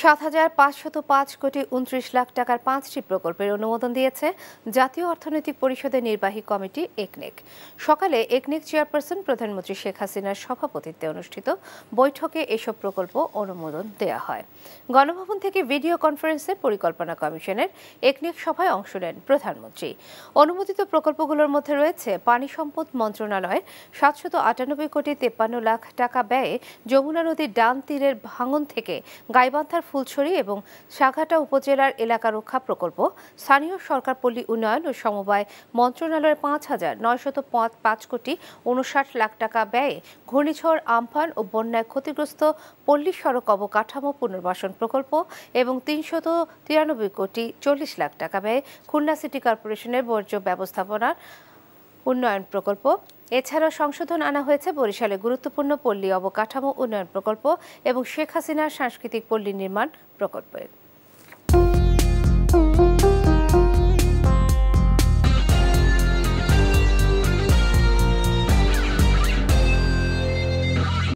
সাত হাজার পাঁচশত পাঁচ কোটি উনত্রিশ লাখ টাকার পাঁচটি প্রকল্পের অনুমোদন দিয়েছে জাতীয় অর্থনৈতিক পরিষদের নির্বাহী কমিটি একনেক সকালে একনেক চেয়ারপারসন প্রধানমন্ত্রী শেখ হাসিনার সভাপতিত্বে অনুষ্ঠিত বৈঠকে এসব প্রকল্প অনুমোদন দেয়া হয় গণভবন থেকে ভিডিও কনফারেন্সে পরিকল্পনা কমিশনের একনেক সভায় অংশ নেন প্রধানমন্ত্রী অনুমোদিত প্রকল্পগুলোর মধ্যে রয়েছে পানি সম্পদ মন্ত্রণালয়ের সাতশত আটানব্বই কোটি তেপ্পান্ন লাখ টাকা ব্যয়ে যমুনা নদীর ডান তীরের ভাঙন থেকে গাইবান্ধার ফুলছড়ি এবং সাঘাটা উপজেলার এলাকা রক্ষা প্রকল্প স্থানীয় সরকার পল্লী উন্নয়ন ও সমবায় মন্ত্রণালয়ের পাঁচ হাজার নয়শত পাঁচ কোটি উনষাট লাখ টাকা ব্যয়ে ঘূর্ণিঝড় আমফান ও বন্যায় ক্ষতিগ্রস্ত পল্লী সড়ক অবকাঠামো পুনর্বাসন প্রকল্প এবং তিনশত তিরানব্বই কোটি চল্লিশ লাখ টাকা ব্যয়ে খুলনা সিটি কর্পোরেশনের বর্জ্য ব্যবস্থাপনার উন্নয়ন প্রকল্প এছাড়া সংশোধন আনা হয়েছে বরিশালে গুরুত্বপূর্ণ পল্লী অবকাঠামো উন্নয়ন প্রকল্প এবং শেখ হাসিনার সাংস্কৃতিক পল্লী নির্মাণ প্রকল্পের